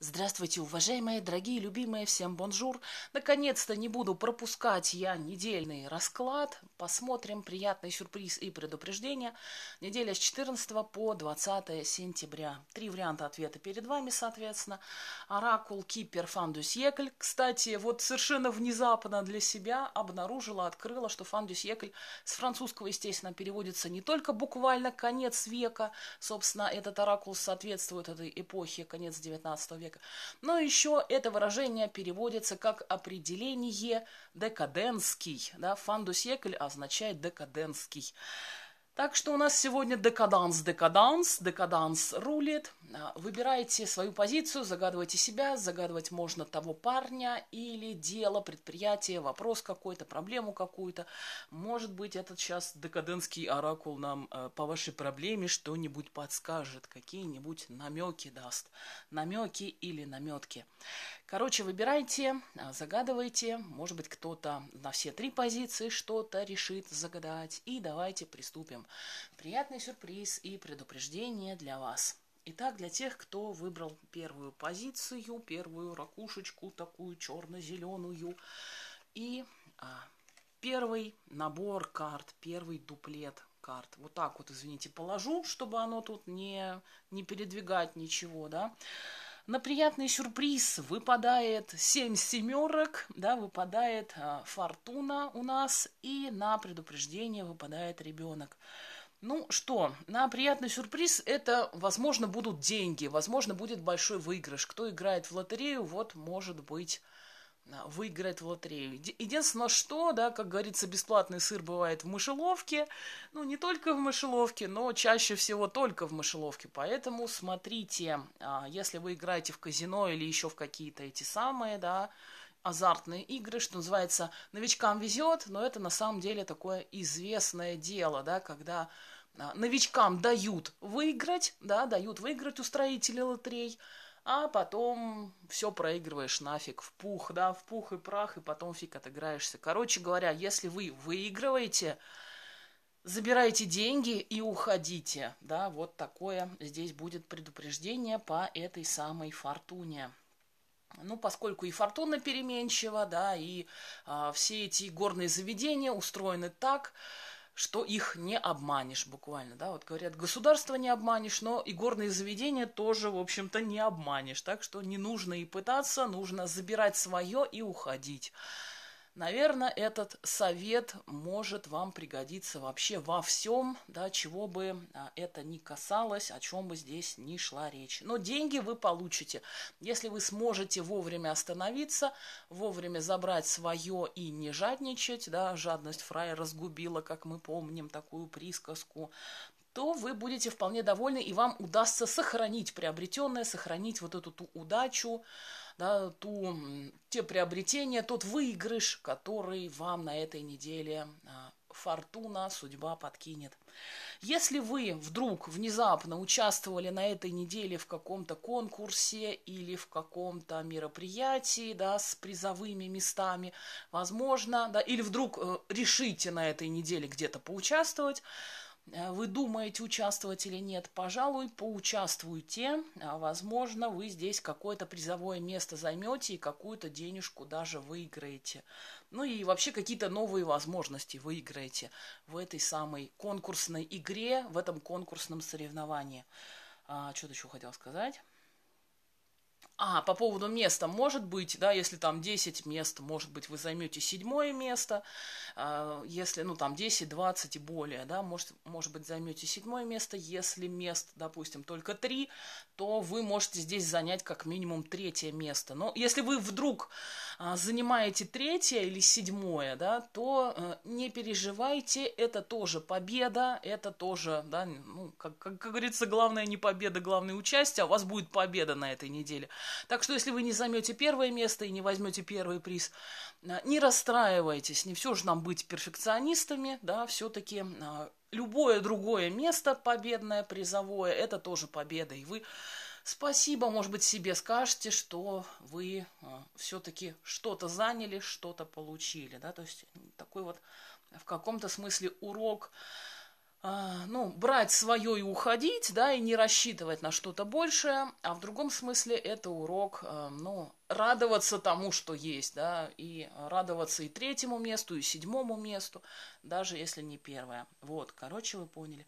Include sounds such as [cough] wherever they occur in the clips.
Здравствуйте, уважаемые, дорогие, любимые, всем бонжур. Наконец-то не буду пропускать я недельный расклад. Посмотрим приятный сюрприз и предупреждение. Неделя с 14 по 20 сентября. Три варианта ответа перед вами, соответственно. Оракул Кипер Фандус Екль. Кстати, вот совершенно внезапно для себя обнаружила, открыла, что Фандус Екль с французского, естественно, переводится не только буквально конец века. Собственно, этот оракул соответствует этой эпохе, конец 19 века человека. Но еще это выражение переводится как определение декаденский. Да? фандусекль означает декаденский. Так что у нас сегодня декаданс, декаданс, декаданс рулит. А, выбирайте свою позицию, загадывайте себя, загадывать можно того парня или дело, предприятие, вопрос какой-то, проблему какую-то. Может быть, этот сейчас декаденский оракул нам э, по вашей проблеме что-нибудь подскажет, какие-нибудь намеки даст. Намеки или наметки. Короче, выбирайте, а, загадывайте. Может быть, кто-то на все три позиции что-то решит загадать. И давайте приступим. Приятный сюрприз и предупреждение для вас. Итак, для тех, кто выбрал первую позицию, первую ракушечку, такую черно-зеленую, и а, первый набор карт, первый дуплет карт. Вот так вот, извините, положу, чтобы оно тут не, не передвигать ничего, да. На приятный сюрприз выпадает 7 семерок, да, выпадает а, фортуна у нас, и на предупреждение выпадает ребенок. Ну что, на приятный сюрприз это, возможно, будут деньги, возможно, будет большой выигрыш. Кто играет в лотерею, вот, может быть, а, выиграет в лотерею. Единственное, что, да, как говорится, бесплатный сыр бывает в мышеловке. Ну, не только в мышеловке, но чаще всего только в мышеловке. Поэтому смотрите, а, если вы играете в казино или еще в какие-то эти самые, да, азартные игры, что называется, новичкам везет, но это на самом деле такое известное дело, да, когда а, новичкам дают выиграть, да, дают выиграть у строителей лотерей, а потом все проигрываешь нафиг в пух, да, в пух и прах, и потом фиг отыграешься. Короче говоря, если вы выигрываете, забираете деньги и уходите, да, вот такое здесь будет предупреждение по этой самой фортуне. Ну, поскольку и фортуна переменчива, да, и а, все эти горные заведения устроены так, что их не обманешь буквально, да, вот говорят, государство не обманешь, но и горные заведения тоже, в общем-то, не обманешь, так что не нужно и пытаться, нужно забирать свое и уходить. Наверное, этот совет может вам пригодиться вообще во всем, да, чего бы а, это ни касалось, о чем бы здесь ни шла речь. Но деньги вы получите, если вы сможете вовремя остановиться, вовремя забрать свое и не жадничать, да, жадность Фрая разгубила, как мы помним, такую присказку, то вы будете вполне довольны, и вам удастся сохранить приобретенное, сохранить вот эту ту удачу, да, ту, те приобретения, тот выигрыш, который вам на этой неделе а, фортуна, судьба подкинет. Если вы вдруг внезапно участвовали на этой неделе в каком-то конкурсе или в каком-то мероприятии, да, с призовыми местами, возможно, да, или вдруг э, решите на этой неделе где-то поучаствовать, Э, вы думаете, участвовать или нет? Пожалуй, поучаствуйте. А, возможно, вы здесь какое-то призовое место займете и какую-то денежку даже выиграете. Ну и вообще какие-то новые возможности выиграете в этой самой конкурсной игре, в этом конкурсном соревновании. А, Что-то еще хотел сказать. А, по поводу места, может быть, да, если там 10 мест, может быть, вы займете седьмое место, а, если, ну, там 10, 20 и более, да, может, может быть, займете седьмое место, если мест, допустим, только 3, то вы можете здесь занять как минимум третье место. Но если вы вдруг а, занимаете третье или седьмое, да, то э, не переживайте, это тоже победа, это тоже, да, ну, как, как, как говорится, главное не победа, главное участие, а у вас будет победа на этой неделе. Так что, если вы не займете первое место и не возьмете первый приз, а, не расстраивайтесь, не все же нам быть перфекционистами, да, все-таки а, любое другое место победное, призовое, это тоже победа, и вы спасибо, может быть, себе скажете, что вы а, все-таки что-то заняли, что-то получили, да, то есть такой вот в каком-то смысле урок, а, ну, брать свое и уходить, да, и не рассчитывать на что-то большее, а в другом смысле это урок, а, ну, радоваться тому, что есть, да, и радоваться и третьему месту, и седьмому месту, даже если не первое. Вот, короче, вы поняли.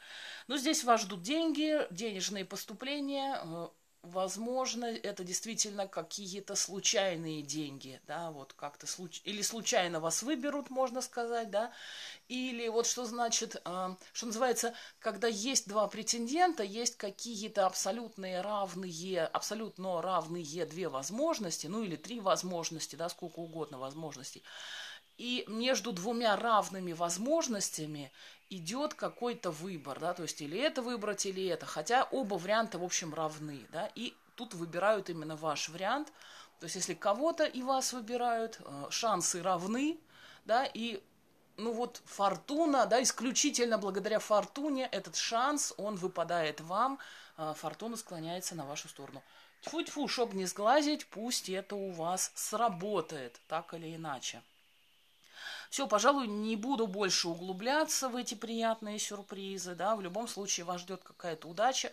Ну, здесь вас ждут деньги, денежные поступления, э, возможно, это действительно какие-то случайные деньги, да, вот как-то случ... или случайно вас выберут, можно сказать, да, или вот что значит, а, что называется, когда есть два претендента, есть какие-то абсолютные равные, абсолютно равные две возможности, ну или три возможности, да, сколько угодно возможностей, и между двумя равными возможностями идет какой-то выбор, да, то есть или это выбрать, или это, хотя оба варианта, в общем, равны, да, и тут выбирают именно ваш вариант, то есть если кого-то и вас выбирают, э, шансы равны, да, и ну вот фортуна, да, исключительно благодаря фортуне этот шанс, он выпадает вам, э, фортуна склоняется на вашу сторону. Тьфу-тьфу, чтобы не сглазить, пусть это у вас сработает, так или иначе. Все, пожалуй, не буду больше углубляться в эти приятные сюрпризы. Да? В любом случае вас ждет какая-то удача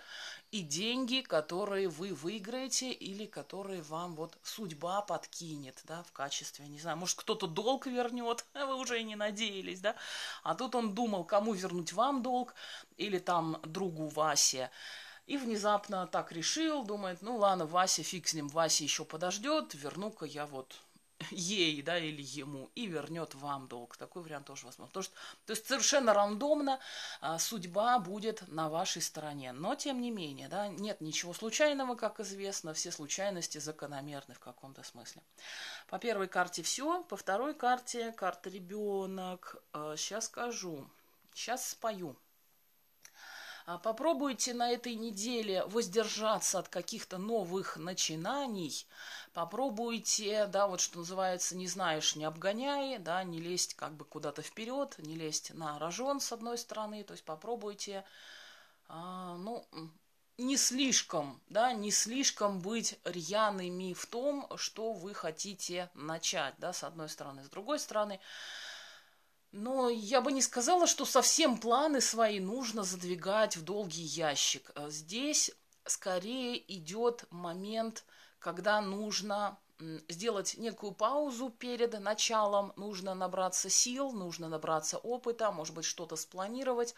и деньги, которые вы выиграете или которые вам вот судьба подкинет да, в качестве, не знаю, может кто-то долг вернет, [laughs] вы уже и не надеялись, да? А тут он думал, кому вернуть вам долг или там другу Васе. И внезапно так решил, думает, ну ладно, Вася, фиг с ним, Вася еще подождет, верну-ка я вот ей, да, или ему, и вернет вам долг. Такой вариант тоже возможен. то что, то есть совершенно рандомно а, судьба будет на вашей стороне. Но, тем не менее, да, нет ничего случайного, как известно, все случайности закономерны в каком-то смысле. По первой карте все, по второй карте карта ребенок. А, сейчас скажу, сейчас спою. А попробуйте на этой неделе воздержаться от каких-то новых начинаний. Попробуйте, да, вот что называется, не знаешь, не обгоняй, да, не лезть как бы куда-то вперед, не лезть на рожон с одной стороны. То есть попробуйте, а, ну, не слишком, да, не слишком быть рьяными в том, что вы хотите начать, да, с одной стороны. С другой стороны, но я бы не сказала, что совсем планы свои нужно задвигать в долгий ящик. Э, здесь скорее идет момент, когда нужно сделать некую паузу перед началом. Нужно набраться сил, нужно набраться опыта, может быть, что-то спланировать.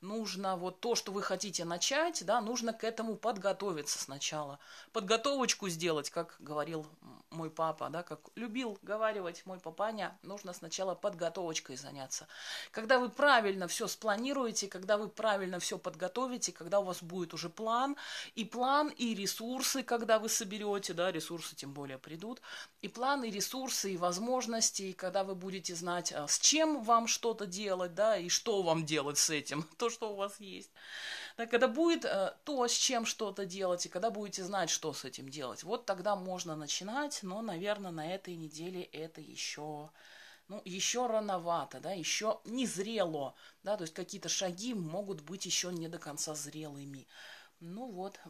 Нужно вот то, что вы хотите начать, да, нужно к этому подготовиться сначала. Подготовочку сделать, как говорил мой папа, да, как любил говаривать мой папаня, нужно сначала подготовочкой заняться. Когда вы правильно все спланируете, когда вы правильно все подготовите, когда у вас будет уже план, и план, и ресурсы, когда вы соберете, да, ресурсы тем более придумаете, придут и планы, и ресурсы, и возможности, и когда вы будете знать, а, с чем вам что-то делать, да, и что вам делать с этим, [laughs] то, что у вас есть. Да, когда будет э, то, с чем что-то делать, и когда будете знать, что с этим делать, вот тогда можно начинать, но, наверное, на этой неделе это еще ну, еще рановато, да, еще не зрело, да, то есть какие-то шаги могут быть еще не до конца зрелыми. Ну вот,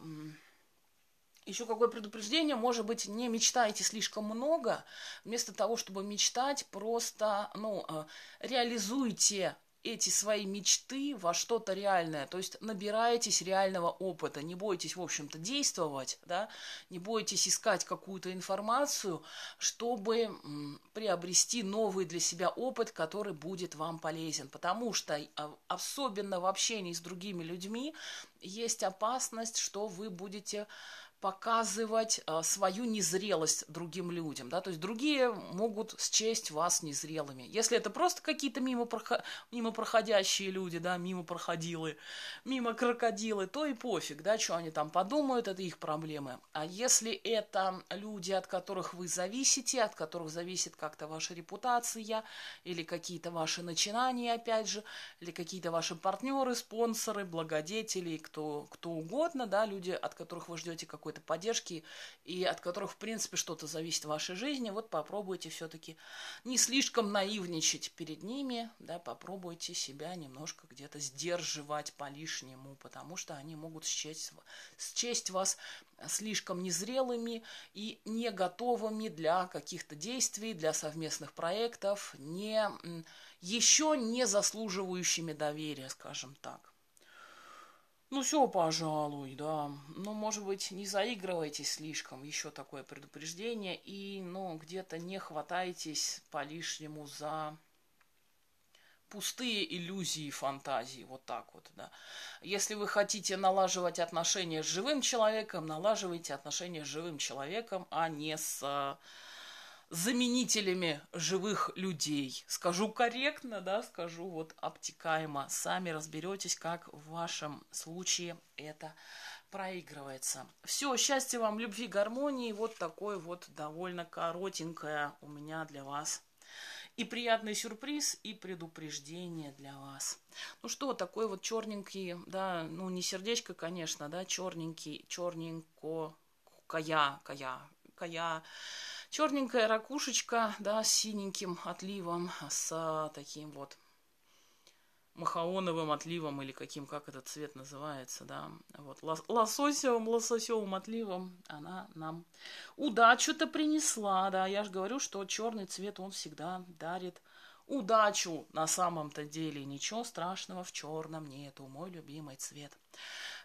еще какое предупреждение, может быть, не мечтайте слишком много, вместо того, чтобы мечтать, просто ну, э, реализуйте эти свои мечты во что-то реальное, то есть набирайтесь реального опыта, не бойтесь, в общем-то, действовать, да, не бойтесь искать какую-то информацию, чтобы приобрести новый для себя опыт, который будет вам полезен, потому что э, особенно в общении с другими людьми есть опасность, что вы будете показывать а, свою незрелость другим людям, да, то есть другие могут счесть вас незрелыми. Если это просто какие-то мимо, проходящие люди, да, мимо проходилы, мимо крокодилы, то и пофиг, да, что они там подумают, это их проблемы. А если это люди, от которых вы зависите, от которых зависит как-то ваша репутация или какие-то ваши начинания, опять же, или какие-то ваши партнеры, спонсоры, благодетели, кто, кто угодно, да, люди, от которых вы ждете какой-то какой-то поддержки, и от которых, в принципе, что-то зависит в вашей жизни, вот попробуйте все-таки не слишком наивничать перед ними, да, попробуйте себя немножко где-то сдерживать по-лишнему, потому что они могут счесть, счесть вас слишком незрелыми и не готовыми для каких-то действий, для совместных проектов, не, еще не заслуживающими доверия, скажем так. Ну все, пожалуй, да. Но, ну, может быть, не заигрывайте слишком, еще такое предупреждение. И, ну, где-то не хватайтесь по-лишнему за пустые иллюзии и фантазии, вот так вот, да. Если вы хотите налаживать отношения с живым человеком, налаживайте отношения с живым человеком, а не с а, заменителями живых людей. Скажу корректно, да, скажу вот обтекаемо. Сами разберетесь, как в вашем случае это проигрывается. Все, счастья вам, любви, гармонии. Вот такое вот довольно коротенькое у меня для вас и приятный сюрприз, и предупреждение для вас. Ну что, такой вот черненький, да, ну не сердечко, конечно, да, черненький, черненько, кая, кая, кая Черненькая ракушечка, да, с синеньким отливом, с а, таким вот махаоновым отливом или каким, как этот цвет называется, да, вот, лососевым, лососевым отливом она нам удачу-то принесла, да, я же говорю, что черный цвет, он всегда дарит удачу на самом-то деле, ничего страшного в черном нету, мой любимый цвет.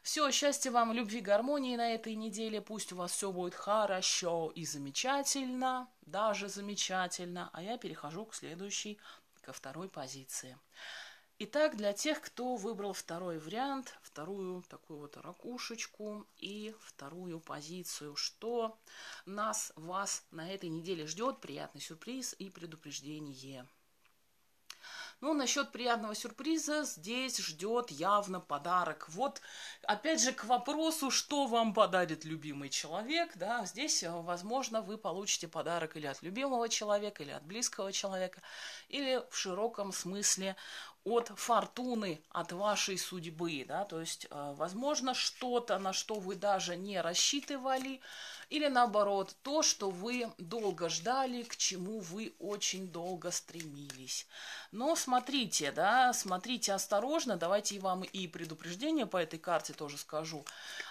Все, счастья вам, любви, гармонии на этой неделе. Пусть у вас все будет хорошо и замечательно, даже замечательно. А я перехожу к следующей, ко второй позиции. Итак, для тех, кто выбрал второй вариант, вторую такую вот ракушечку и вторую позицию, что нас, вас на этой неделе ждет, приятный сюрприз и предупреждение. Ну, насчет приятного сюрприза здесь ждет явно подарок. Вот, опять же, к вопросу, что вам подарит любимый человек, да, здесь, э, возможно, вы получите подарок или от любимого человека, или от близкого человека, или в широком смысле от фортуны, от вашей судьбы, да, то есть, э, возможно, что-то, на что вы даже не рассчитывали, или наоборот, то, что вы долго ждали, к чему вы очень долго стремились. Но смотрите, да, смотрите осторожно, давайте и вам и предупреждение по этой карте тоже скажу.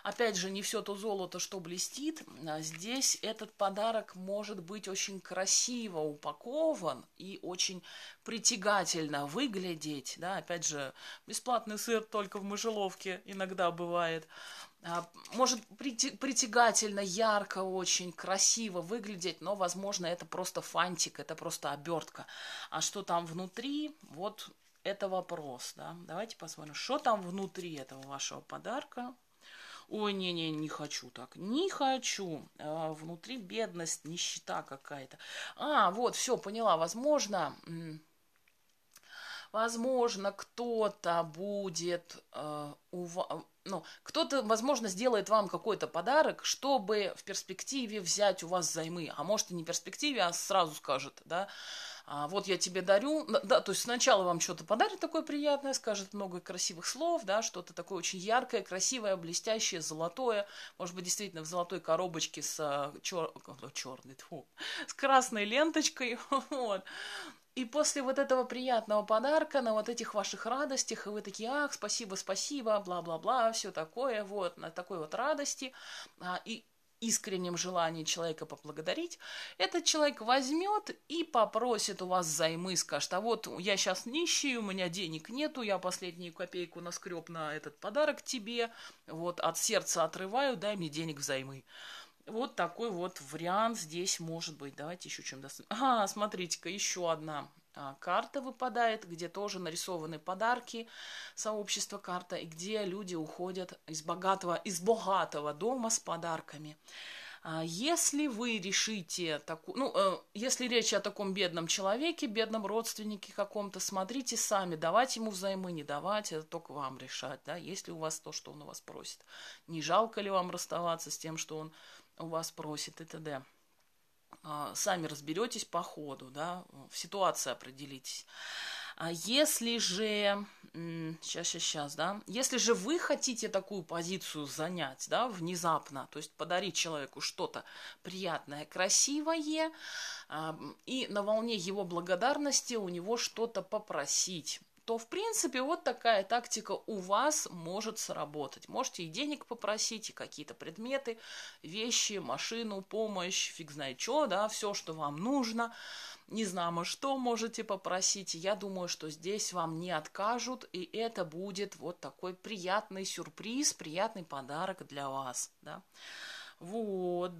Опять же, не все то золото, что блестит, а здесь этот подарок может быть очень красиво упакован и очень притягательно выглядеть, купить, да, опять же, бесплатный сыр только в мышеловке иногда бывает. А, может притягательно, ярко очень, красиво выглядеть, но, возможно, это просто фантик, это просто обертка. А что там внутри, вот это вопрос, да. Давайте посмотрим, что там внутри этого вашего подарка. Ой, не-не, не хочу так. Не хочу. А, внутри бедность, нищета какая-то. А, вот, все, поняла. Возможно, Возможно, кто-то будет, э, у вас, ну, кто-то, возможно, сделает вам какой-то подарок, чтобы в перспективе взять у вас займы. А может, и не в перспективе, а сразу скажет, да, а вот я тебе дарю, да, то есть сначала вам что-то подарит такое приятное, скажет много красивых слов, да, что-то такое очень яркое, красивое, блестящее, золотое, может быть, действительно в золотой коробочке с э, чер... черной, тьфу, с красной ленточкой, [laughs] вот. И после вот этого приятного подарка на вот этих ваших радостях, и вы такие, ах, спасибо, спасибо, бла-бла-бла, все такое, вот, на такой вот радости а, и искреннем желании человека поблагодарить, этот человек возьмет и попросит у вас займы, скажет, а вот я сейчас нищий, у меня денег нету, я последнюю копейку наскреб на этот подарок тебе, вот от сердца отрываю, дай мне денег взаймы. Вот такой вот вариант здесь может быть. Давайте еще чем то А, смотрите-ка, еще одна карта выпадает, где тоже нарисованы подарки сообщества карта, и где люди уходят из богатого, из богатого дома с подарками. А, если вы решите, таку, ну, э, если речь о таком бедном человеке, бедном родственнике каком-то, смотрите сами, давать ему взаймы, не давать, это только вам решать, да, если у вас то, что он у вас просит. Не жалко ли вам расставаться с тем, что он у вас просит и т.д. А, сами разберетесь по ходу, да, в ситуации определитесь. А если же, сейчас, сейчас, сейчас, да, если же вы хотите такую позицию занять, да, внезапно, то есть подарить человеку что-то приятное, красивое, а, и на волне его благодарности у него что-то попросить, то, в принципе, вот такая тактика у вас может сработать. Можете и денег попросить, и какие-то предметы, вещи, машину, помощь, фиг знает что, да, все, что вам нужно. Не знамо что можете попросить. Я думаю, что здесь вам не откажут, и это будет вот такой приятный сюрприз, приятный подарок для вас, да. Вот.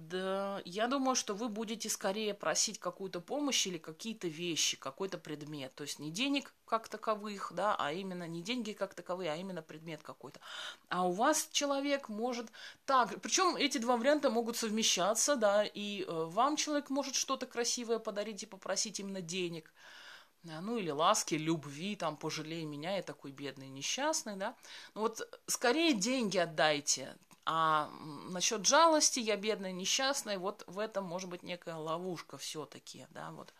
Я думаю, что вы будете скорее просить какую-то помощь или какие-то вещи, какой-то предмет. То есть не денег как таковых, да, а именно не деньги как таковые, а именно предмет какой-то. А у вас человек может так, причем эти два варианта могут совмещаться, да, и э, вам человек может что-то красивое подарить и попросить именно денег ну или ласки, любви, там, пожалей меня, я такой бедный, несчастный, да. Ну вот скорее деньги отдайте, а насчет жалости, я бедная, несчастная, вот в этом может быть некая ловушка все-таки, да, вот.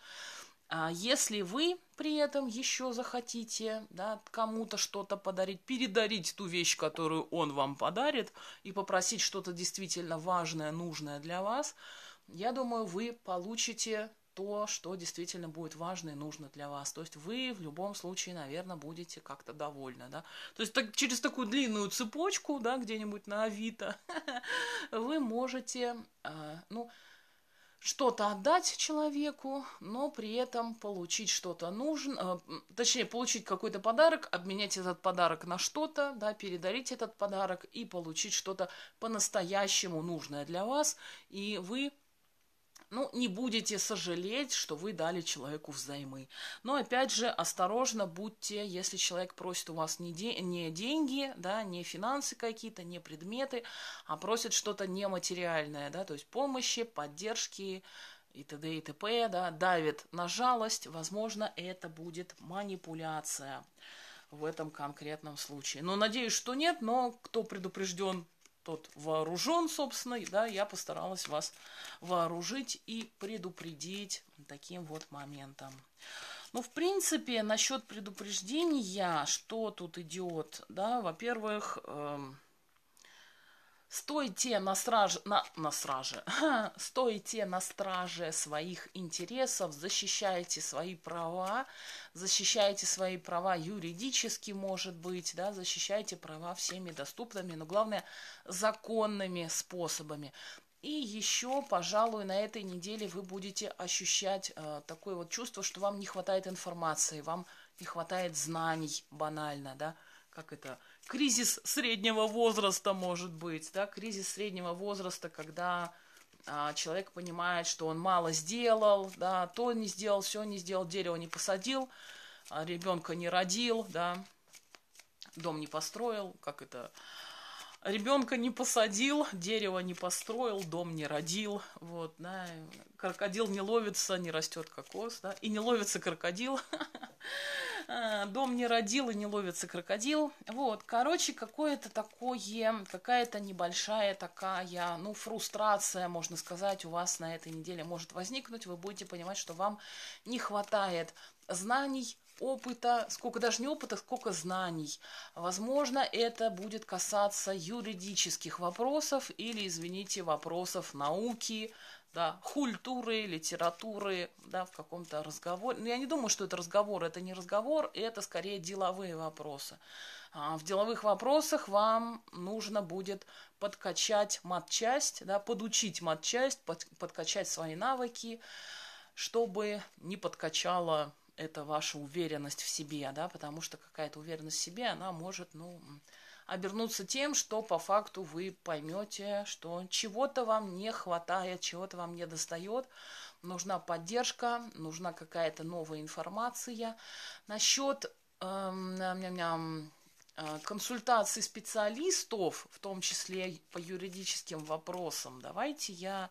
А если вы при этом еще захотите да, кому-то что-то подарить, передарить ту вещь, которую он вам подарит, и попросить что-то действительно важное, нужное для вас, я думаю, вы получите то, что действительно будет важно и нужно для вас. То есть вы в любом случае, наверное, будете как-то довольны, да. То есть так, через такую длинную цепочку, да, где-нибудь на Авито, [laughs] вы можете, э, ну, что-то отдать человеку, но при этом получить что-то нужно, э, точнее, получить какой-то подарок, обменять этот подарок на что-то, да, передарить этот подарок и получить что-то по-настоящему нужное для вас, и вы ну, не будете сожалеть, что вы дали человеку взаймы. Но, опять же, осторожно будьте, если человек просит у вас не, де- не деньги, да, не финансы какие-то, не предметы, а просит что-то нематериальное, да, то есть помощи, поддержки, и т.д. и т.п., да, давит на жалость, возможно, это будет манипуляция в этом конкретном случае. Но ну, надеюсь, что нет, но кто предупрежден тот вооружен, собственно, да, я постаралась вас вооружить и предупредить таким вот моментом. Ну, в принципе, насчет предупреждения, что тут идет, да, во-первых, эм, Стойте на страже, на, на страже, [laughs] стойте на страже своих интересов, защищайте свои права, защищайте свои права юридически, может быть, да, защищайте права всеми доступными, но главное, законными способами. И еще, пожалуй, на этой неделе вы будете ощущать э, такое вот чувство, что вам не хватает информации, вам не хватает знаний банально, да, как это кризис среднего возраста, может быть, да, кризис среднего возраста, когда а, человек понимает, что он мало сделал, да, то не сделал, все не сделал, дерево не посадил, а ребенка не родил, да, дом не построил, как это Ребенка не посадил, дерево не построил, дом не родил. Вот, да. Крокодил не ловится, не растет кокос, да, и не ловится крокодил. [laughs] А, дом не родил и не ловится крокодил. Вот, короче, какое-то такое, какая-то небольшая такая, ну, фрустрация, можно сказать, у вас на этой неделе может возникнуть. Вы будете понимать, что вам не хватает знаний, опыта, сколько даже не опыта, сколько знаний. Возможно, это будет касаться юридических вопросов или, извините, вопросов науки, да, культуры, литературы, да, в каком-то разговоре. Но ну, я не думаю, что это разговор, это не разговор, это скорее деловые вопросы. А, в деловых вопросах вам нужно будет подкачать матчасть, да, подучить матчасть, под, подкачать свои навыки, чтобы не подкачала это ваша уверенность в себе, да, потому что какая-то уверенность в себе, она может, ну, обернуться тем, что по факту вы поймете, что чего-то вам не хватает, чего-то вам не достает, нужна поддержка, нужна какая-то новая информация. Насчет эм, э, консультаций специалистов, в том числе по юридическим вопросам, давайте я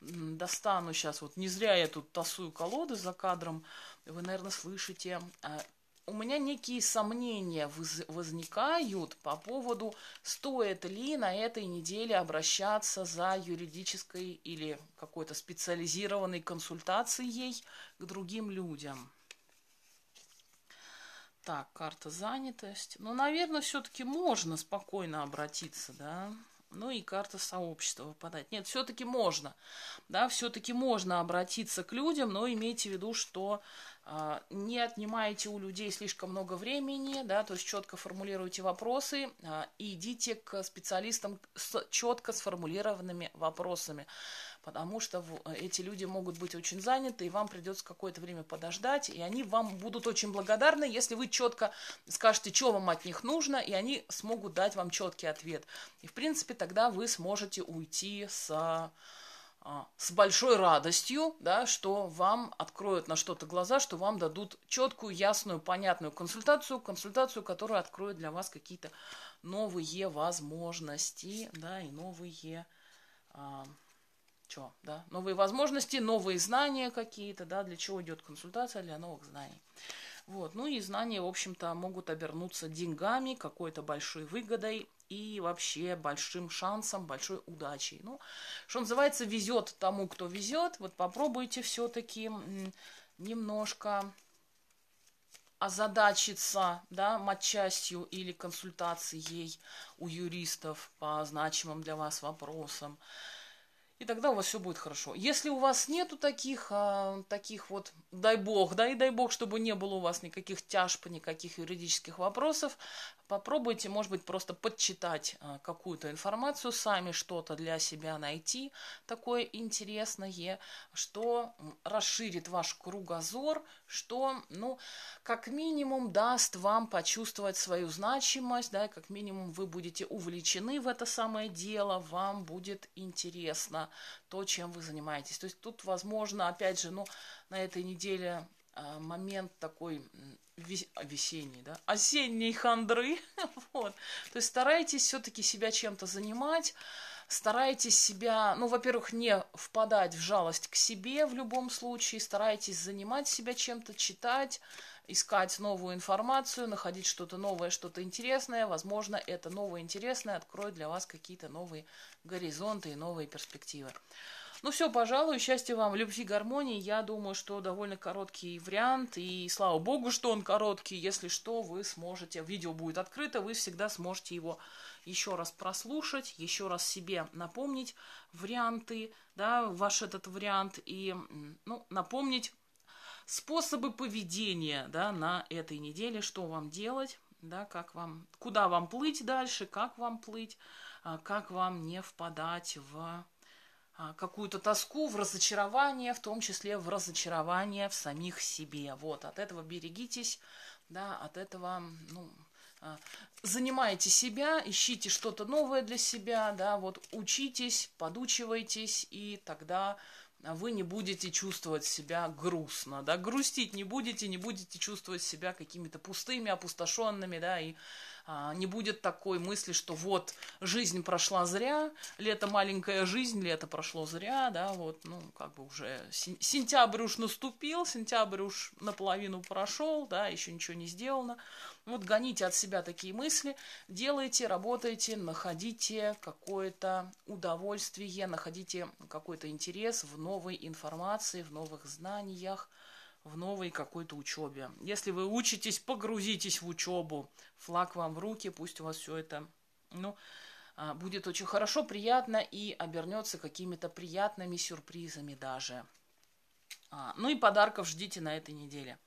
достану сейчас, вот не зря я тут тасую колоды за кадром, вы, наверное, слышите. А, у меня некие сомнения возникают по поводу, стоит ли на этой неделе обращаться за юридической или какой-то специализированной консультацией к другим людям. Так, карта занятость. Ну, наверное, все-таки можно спокойно обратиться, да. Ну и карта сообщества выпадает. Нет, все-таки можно. Да, все-таки можно обратиться к людям, но имейте в виду, что э, не отнимаете у людей слишком много времени, да, то есть четко формулируйте вопросы э, и идите к специалистам с четко сформулированными вопросами потому что э, эти люди могут быть очень заняты, и вам придется какое-то время подождать, и они вам будут очень благодарны, если вы четко скажете, что вам от них нужно, и они смогут дать вам четкий ответ. И, в принципе, тогда вы сможете уйти с а, с большой радостью, да, что вам откроют на что-то глаза, что вам дадут четкую, ясную, понятную консультацию, консультацию, которая откроет для вас какие-то новые возможности, да, и новые а, что, да, новые возможности, новые знания какие-то, да, для чего идет консультация, для новых знаний. Вот, ну и знания, в общем-то, могут обернуться деньгами, какой-то большой выгодой и вообще большим шансом, большой удачей. Ну, что называется, везет тому, кто везет. Вот попробуйте все-таки немножко озадачиться, да, матчастью или консультацией у юристов по значимым для вас вопросам и тогда у вас все будет хорошо. Если у вас нету таких, а, таких вот, дай бог, да, и дай бог, чтобы не было у вас никаких тяжб, никаких юридических вопросов, Попробуйте, может быть, просто подчитать а, какую-то информацию сами, что-то для себя найти такое интересное, что расширит ваш кругозор, что, ну, как минимум даст вам почувствовать свою значимость, да, и как минимум вы будете увлечены в это самое дело, вам будет интересно то, чем вы занимаетесь. То есть тут, возможно, опять же, ну, на этой неделе Э, момент такой весенний, да, осенней хандры, [laughs] вот. То есть старайтесь все-таки себя чем-то занимать, старайтесь себя, ну, во-первых, не впадать в жалость к себе в любом случае, старайтесь занимать себя чем-то, читать, искать новую информацию, находить что-то новое, что-то интересное. Возможно, это новое интересное откроет для вас какие-то новые горизонты и новые перспективы. Ну все, пожалуй, счастья вам, любви, гармонии. Я думаю, что довольно короткий вариант. И слава богу, что он короткий. Если что, вы сможете, видео будет открыто, вы всегда сможете его еще раз прослушать, еще раз себе напомнить варианты, да, ваш этот вариант. И, ну, напомнить способы поведения, да, на этой неделе, что вам делать да, как вам, куда вам плыть дальше, как вам плыть, а, как вам не впадать в а, какую-то тоску, в разочарование, в том числе в разочарование в самих себе. Вот, от этого берегитесь, да, от этого, ну, а, занимайте себя, ищите что-то новое для себя, да, вот учитесь, подучивайтесь, и тогда вы не будете чувствовать себя грустно, да, грустить не будете, не будете чувствовать себя какими-то пустыми, опустошенными, да, и а, не будет такой мысли, что вот жизнь прошла зря, лето маленькая жизнь, лето прошло зря, да, вот, ну, как бы уже сентябрь уж наступил, сентябрь уж наполовину прошел, да, еще ничего не сделано. Вот гоните от себя такие мысли, делайте, работайте, находите какое-то удовольствие, находите какой-то интерес в новой информации, в новых знаниях, в новой какой-то учебе. Если вы учитесь, погрузитесь в учебу. Флаг вам в руки, пусть у вас все это, ну, а, будет очень хорошо, приятно и обернется какими-то приятными сюрпризами даже. А, ну и подарков ждите на этой неделе.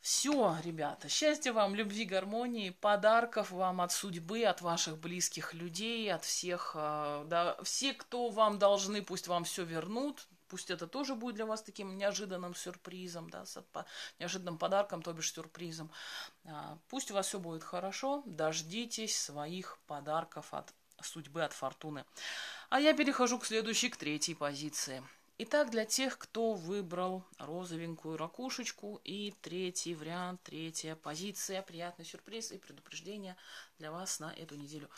Все, ребята, счастья вам, любви, гармонии, подарков вам от судьбы, от ваших близких людей, от всех, а, да, все, кто вам должны, пусть вам все вернут, Пусть это тоже будет для вас таким неожиданным сюрпризом, да, неожиданным подарком, то бишь сюрпризом. А, пусть у вас все будет хорошо, дождитесь своих подарков от судьбы, от фортуны. А я перехожу к следующей, к третьей позиции. Итак, для тех, кто выбрал розовенькую ракушечку и третий вариант, третья позиция, приятный сюрприз и предупреждение для вас на эту неделю.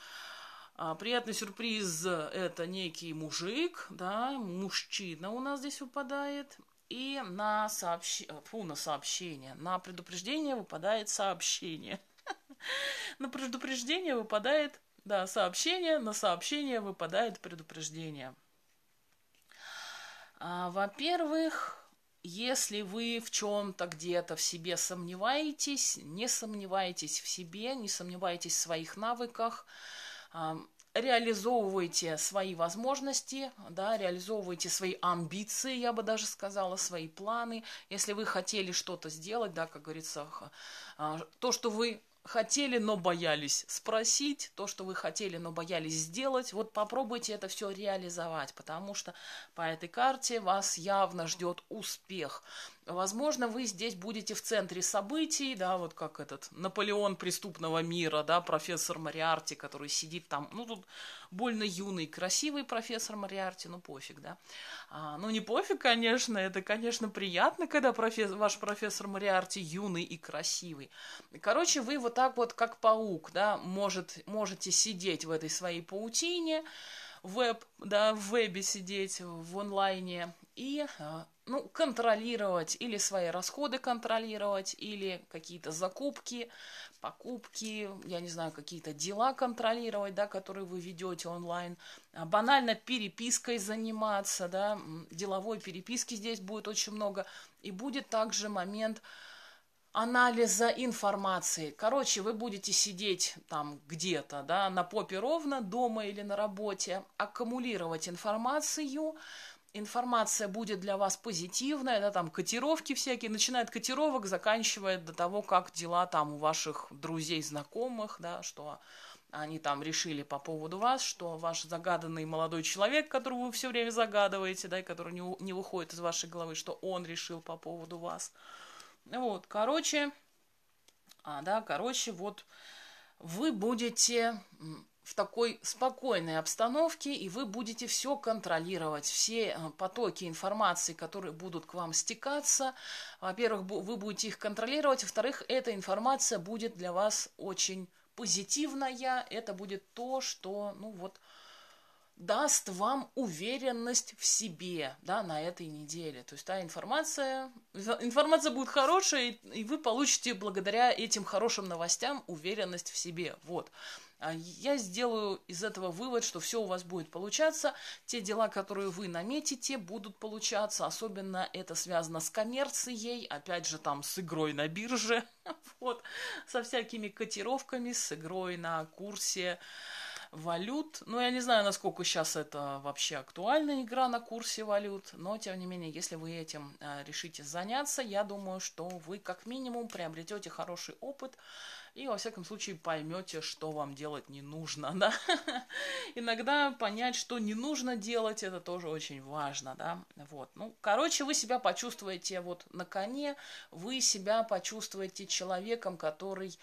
А, приятный сюрприз – это некий мужик, да, мужчина у нас здесь выпадает. И на, сообщ... А, фу, на сообщение, на предупреждение выпадает сообщение. [laughs] На предупреждение выпадает, да, сообщение, на сообщение выпадает предупреждение. А, во-первых, если вы в чем-то где-то в себе сомневаетесь, не сомневайтесь в себе, не сомневайтесь в своих навыках – реализовывайте свои возможности, да, реализовывайте свои амбиции, я бы даже сказала, свои планы. Если вы хотели что-то сделать, да, как говорится, а, то, что вы хотели, но боялись спросить, то, что вы хотели, но боялись сделать, вот попробуйте это все реализовать, потому что по этой карте вас явно ждет успех. Возможно, вы здесь будете в центре событий, да, вот как этот Наполеон преступного мира, да, профессор Мариарти, который сидит там, ну, тут больно юный, красивый профессор Мариарти, ну, пофиг, да. А, ну, не пофиг, конечно, это, конечно, приятно, когда профес... ваш профессор Мариарти юный и красивый. Короче, вы вот так вот, как паук, да, может, можете сидеть в этой своей паутине, веб, да, в вебе сидеть, в онлайне, и а, ну, контролировать или свои расходы контролировать, или какие-то закупки, покупки, я не знаю, какие-то дела контролировать, да, которые вы ведете онлайн. А банально перепиской заниматься, да, деловой переписки здесь будет очень много. И будет также момент анализа информации. Короче, вы будете сидеть там где-то, да, на попе ровно, дома или на работе, аккумулировать информацию, информация будет для вас позитивная, да, там котировки всякие, начиная от котировок, заканчивая до того, как дела там у ваших друзей, знакомых, да, что они там решили по поводу вас, что ваш загаданный молодой человек, которого вы все время загадываете, да, и который не, не выходит из вашей головы, что он решил по поводу вас. Вот, короче, а, да, короче, вот вы будете в такой спокойной обстановке, и вы будете все контролировать, все э, потоки информации, которые будут к вам стекаться. Во-первых, вы будете их контролировать, во-вторых, эта информация будет для вас очень позитивная, это будет то, что, ну вот, даст вам уверенность в себе, да, на этой неделе. То есть та информация, информация будет хорошая, и вы получите благодаря этим хорошим новостям уверенность в себе, вот. А, я сделаю из этого вывод, что все у вас будет получаться. Те дела, которые вы наметите, будут получаться. Особенно это связано с коммерцией, опять же там с игрой на бирже, [laughs] вот, со всякими котировками, с игрой на курсе валют. Ну, я не знаю, насколько сейчас это вообще актуальная игра на курсе валют, но, тем не менее, если вы этим э, решите заняться, я думаю, что вы как минимум приобретете хороший опыт и, во всяком случае, поймете, что вам делать не нужно, [laughs] да. Иногда понять, что не нужно делать, это тоже очень важно, да. Вот, ну, короче, вы себя почувствуете вот на коне, вы себя почувствуете человеком, который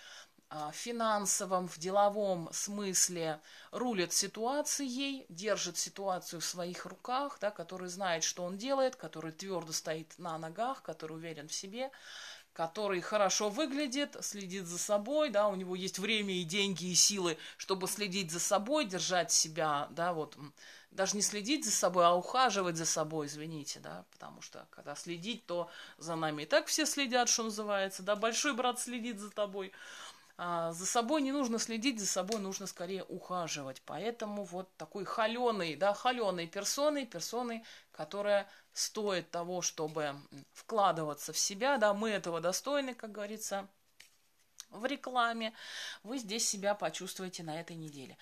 а, финансовом, в деловом смысле рулит ситуацией, держит ситуацию в своих руках, да, который знает, что он делает, который твердо стоит на ногах, который уверен в себе, который хорошо выглядит, следит за собой, да, у него есть время и деньги и силы, чтобы следить за собой, держать себя, да, вот, даже не следить за собой, а ухаживать за собой, извините, да, потому что когда следить, то за нами и так все следят, что называется, да, большой брат следит за тобой, а, за собой не нужно следить, за собой нужно скорее ухаживать. Поэтому вот такой холеный, да, холеный персоной, персоной, которая стоит того, чтобы вкладываться в себя, да, мы этого достойны, как говорится, в рекламе, вы здесь себя почувствуете на этой неделе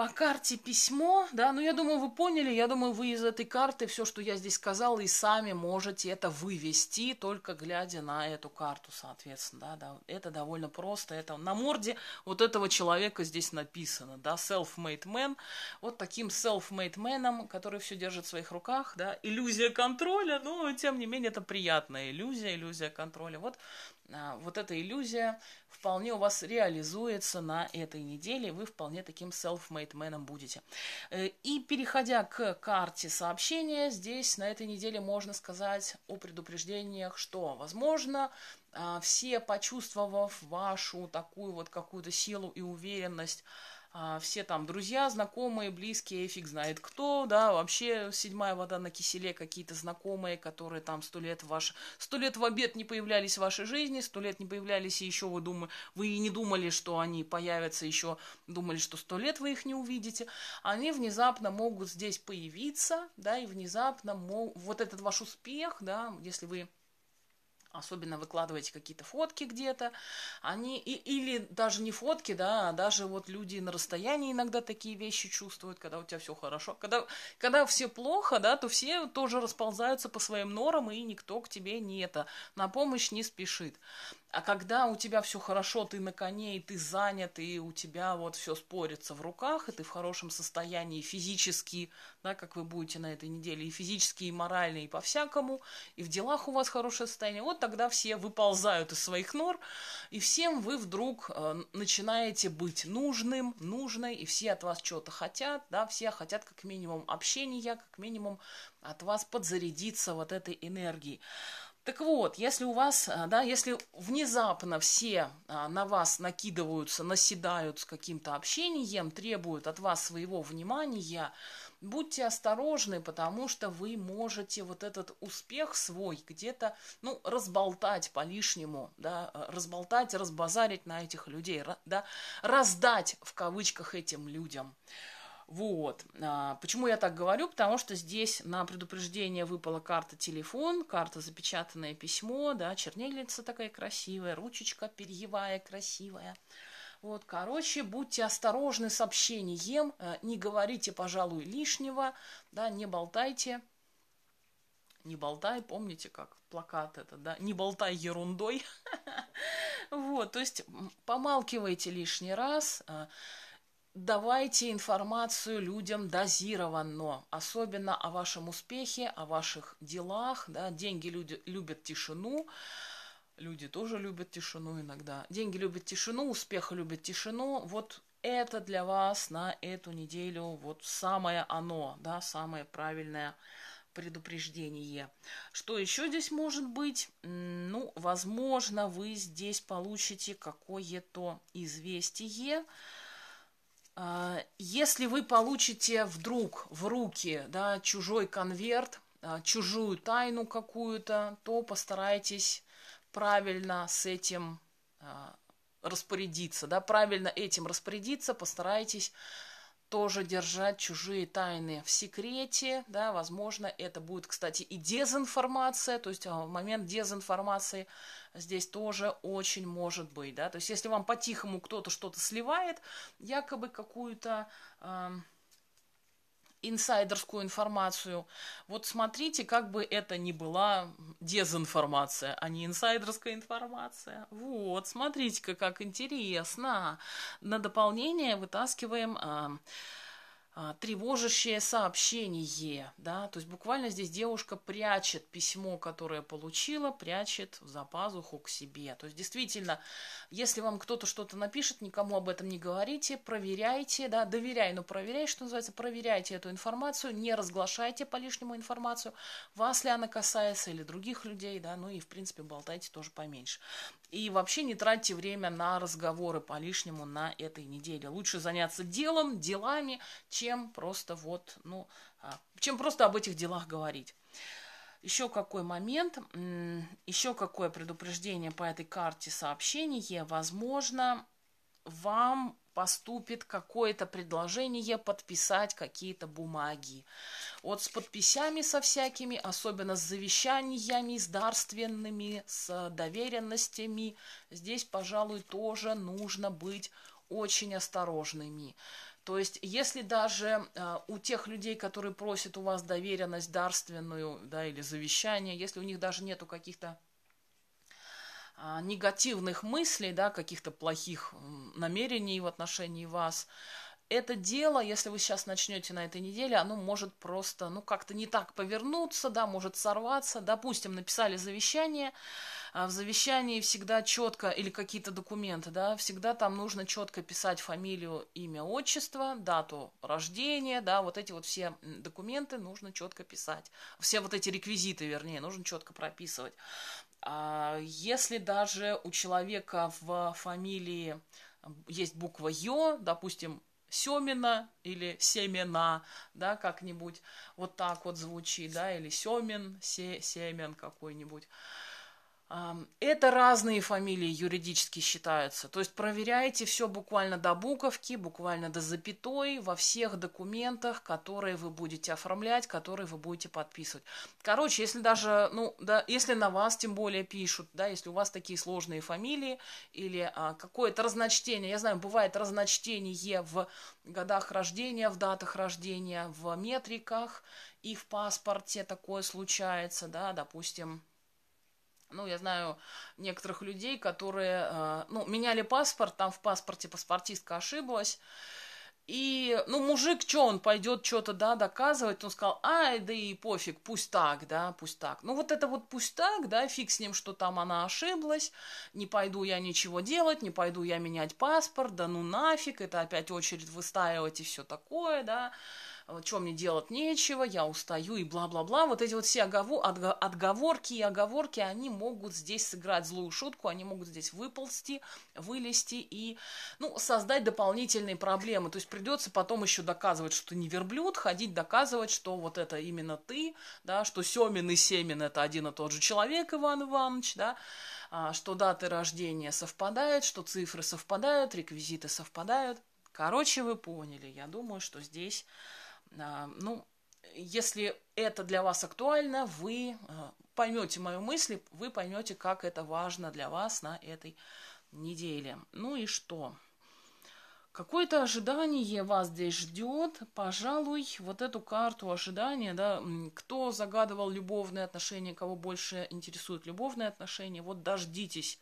по карте письмо, да, ну я думаю, вы поняли, я думаю, вы из этой карты все, что я здесь сказала, и сами можете это вывести, только глядя на эту карту, соответственно, да, да, это довольно просто, это на морде вот этого человека здесь написано, да, self-made man, вот таким self-made man, который все держит в своих руках, да, иллюзия контроля, но тем не менее это приятная иллюзия, иллюзия контроля, вот а, вот эта иллюзия вполне у вас реализуется на этой неделе, вы вполне таким self-made man будете. Э, и переходя к карте сообщения, здесь на этой неделе можно сказать о предупреждениях, что, возможно, а, все, почувствовав вашу такую вот какую-то силу и уверенность, а, все там друзья, знакомые, близкие, фиг знает кто, да, вообще седьмая вода на киселе, какие-то знакомые, которые там сто лет ваш, сто лет в обед не появлялись в вашей жизни, сто лет не появлялись, и еще вы думали, вы и не думали, что они появятся, еще думали, что сто лет вы их не увидите, они внезапно могут здесь появиться, да, и внезапно мог, вот этот ваш успех, да, если вы особенно выкладываете какие-то фотки где-то, они и, или даже не фотки, да, а даже вот люди на расстоянии иногда такие вещи чувствуют, когда у тебя все хорошо, когда когда все плохо, да, то все тоже расползаются по своим норам и никто к тебе не это на помощь не спешит. А когда у тебя все хорошо, ты на коне, и ты занят, и у тебя вот все спорится в руках, и ты в хорошем состоянии физически, да, как вы будете на этой неделе, и физически, и морально, и по-всякому, и в делах у вас хорошее состояние, вот тогда все выползают из своих нор, и всем вы вдруг э, начинаете быть нужным, нужной, и все от вас чего-то хотят, да, все хотят как минимум общения, как минимум от вас подзарядиться вот этой энергией. Так вот, если у вас, э, да, если внезапно все э, на вас накидываются, наседают с каким-то общением, требуют от вас своего внимания, будьте осторожны, потому что вы можете вот этот успех свой где-то, ну, разболтать по-лишнему, да, э, разболтать, разбазарить на этих людей, да, раздать в кавычках этим людям. Вот. А, почему я так говорю? Потому что здесь на предупреждение выпала карта телефон, карта запечатанное письмо, да, чернильница такая красивая, ручечка перьевая красивая. Вот, короче, будьте осторожны с общением, э, не говорите, пожалуй, лишнего, да, не болтайте, не болтай, помните, как плакат это, да, не болтай ерундой. [laughs] Вот, то есть помалкивайте лишний раз, э, Давайте информацию людям дозированно, особенно о вашем успехе, о ваших делах. Да? Деньги люди любят тишину, люди тоже любят тишину иногда. Деньги любят тишину, успех любят тишину. Вот это для вас на эту неделю вот самое оно, да, самое правильное предупреждение. Что еще здесь может быть? Ну, возможно, вы здесь получите какое-то известие, а, если вы получите вдруг в руки да, чужой конверт, а, чужую тайну какую-то, то постарайтесь правильно с этим а, распорядиться, да, правильно этим распорядиться, постарайтесь тоже держать чужие тайны в секрете, да, возможно, это будет, кстати, и дезинформация, то есть в а, момент дезинформации здесь тоже очень может быть, да, то есть если вам по-тихому кто-то что-то сливает, якобы какую-то... Э, инсайдерскую информацию. Вот смотрите, как бы это ни была дезинформация, а не инсайдерская информация. Вот, смотрите-ка, как интересно. На дополнение вытаскиваем а, а, тревожащее сообщение, да, то есть буквально здесь девушка прячет письмо, которое получила, прячет за пазуху к себе. То есть действительно, если вам кто-то что-то напишет, никому об этом не говорите, проверяйте, да, доверяй, но проверяй, что называется, проверяйте эту информацию, не разглашайте по лишнему информацию, вас ли она касается или других людей, да, ну и в принципе болтайте тоже поменьше. И вообще не тратьте время на разговоры по-лишнему на этой неделе. Лучше заняться делом, делами, чем просто вот, ну, а, чем просто об этих делах говорить. Еще какой момент, еще какое предупреждение по этой карте сообщений. Возможно, вам поступит какое-то предложение подписать какие-то бумаги. Вот с подписями со всякими, особенно с завещаниями, с дарственными, с доверенностями, здесь, пожалуй, тоже нужно быть очень осторожными. То есть, если даже э, у тех людей, которые просят у вас доверенность дарственную, да, или завещание, если у них даже нету каких-то а, негативных мыслей, да, каких-то плохих намерений в отношении вас, это дело, если вы сейчас начнете на этой неделе, оно может просто, ну, как-то не так повернуться, да, может сорваться. Допустим, написали завещание, а в завещании всегда четко, или какие-то документы, да, всегда там нужно четко писать фамилию, имя, отчество, дату рождения, да, вот эти вот все документы нужно четко писать. Все вот эти реквизиты, вернее, нужно четко прописывать. А, если даже у человека в фамилии есть буква Ё, допустим, Семина или Семена, да, как-нибудь вот так вот звучит, да, или Семин, се, Семен какой-нибудь, это разные фамилии юридически считаются. То есть проверяйте все буквально до буковки, буквально до запятой во всех документах, которые вы будете оформлять, которые вы будете подписывать. Короче, если даже, ну, да, если на вас тем более пишут, да, если у вас такие сложные фамилии или а, какое-то разночтение, я знаю, бывает разночтение в годах рождения, в датах рождения, в метриках и в паспорте такое случается, да, допустим, ну, я знаю некоторых людей, которые, э, ну, меняли паспорт, там в паспорте паспортистка ошиблась. И, ну, мужик, что он пойдет что-то, да, доказывать, он сказал, ай, да и пофиг, пусть так, да, пусть так. Ну, вот это вот пусть так, да, фиг с ним, что там она ошиблась, не пойду я ничего делать, не пойду я менять паспорт, да ну нафиг, это опять очередь выстаивать и все такое, да. Э, что мне делать нечего, я устаю и бла-бла-бла. Вот эти вот все отговорки и оговорки, они могут здесь сыграть злую шутку, они могут здесь выползти, вылезти и, ну, создать дополнительные проблемы. То есть придется потом еще доказывать, что ты не верблюд, ходить доказывать, что вот это именно ты, да, что Семин и Семин это один и тот же человек, Иван Иванович, да, а, что даты рождения совпадают, что цифры совпадают, реквизиты совпадают. Короче, вы поняли, я думаю, что здесь а, ну, если это для вас актуально, вы а, поймете мою мысль, вы поймете, как это важно для вас на этой неделе. Ну и что? Какое-то ожидание вас здесь ждет. Пожалуй, вот эту карту ожидания, да, кто загадывал любовные отношения, кого больше интересуют любовные отношения, вот дождитесь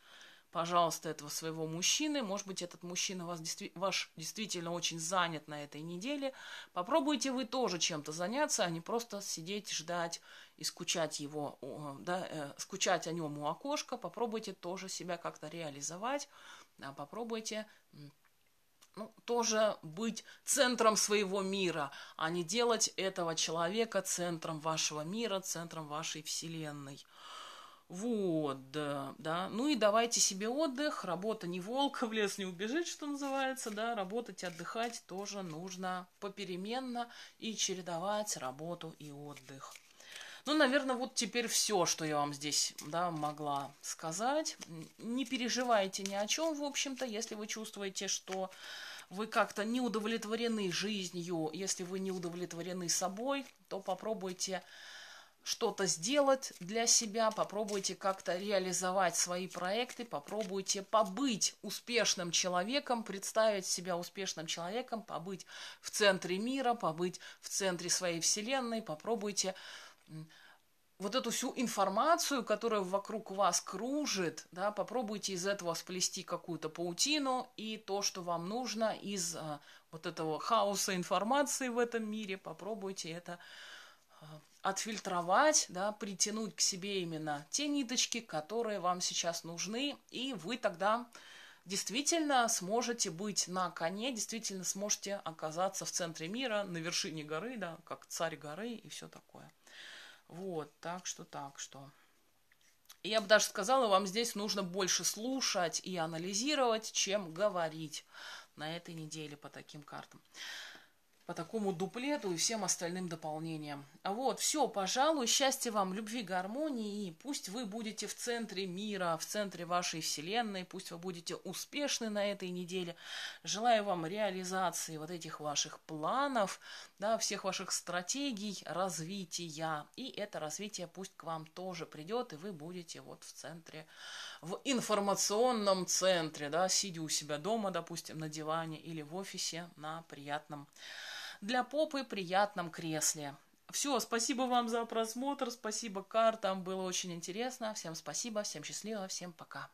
пожалуйста, этого своего мужчины. Может быть, этот мужчина вас действи- ваш действительно очень занят на этой неделе. Попробуйте вы тоже чем-то заняться, а не просто сидеть, ждать и скучать его, да, э, скучать о нем у окошка. Попробуйте тоже себя как-то реализовать. Да, попробуйте ну, тоже быть центром своего мира, а не делать этого человека центром вашего мира, центром вашей вселенной. Вот, да, да. Ну и давайте себе отдых. Работа не волка, в лес не убежит, что называется, да. Работать, и отдыхать тоже нужно попеременно и чередовать работу и отдых. Ну, наверное, вот теперь все, что я вам здесь да, могла сказать. Не переживайте ни о чем, в общем-то, если вы чувствуете, что вы как-то не удовлетворены жизнью, если вы не удовлетворены собой, то попробуйте что-то сделать для себя, попробуйте как-то реализовать свои проекты, попробуйте побыть успешным человеком, представить себя успешным человеком, побыть в центре мира, побыть в центре своей вселенной, попробуйте вот эту всю информацию, которая вокруг вас кружит, да, попробуйте из этого сплести какую-то паутину и то, что вам нужно из а, вот этого хаоса информации в этом мире, попробуйте это а, отфильтровать, да, притянуть к себе именно те ниточки, которые вам сейчас нужны, и вы тогда действительно сможете быть на коне, действительно сможете оказаться в центре мира, на вершине горы, да, как царь горы и все такое. Вот, так что, так что. Я бы даже сказала, вам здесь нужно больше слушать и анализировать, чем говорить на этой неделе по таким картам по такому дуплету и всем остальным дополнениям. Вот, все, пожалуй, счастья вам, любви, гармонии, и пусть вы будете в центре мира, в центре вашей вселенной, пусть вы будете успешны на этой неделе. Желаю вам реализации вот этих ваших планов, да, всех ваших стратегий развития, и это развитие пусть к вам тоже придет, и вы будете вот в центре, в информационном центре, да, сидя у себя дома, допустим, на диване или в офисе на приятном для попы приятном кресле. Все, спасибо вам за просмотр, спасибо картам, было очень интересно. Всем спасибо, всем счастливо, всем пока.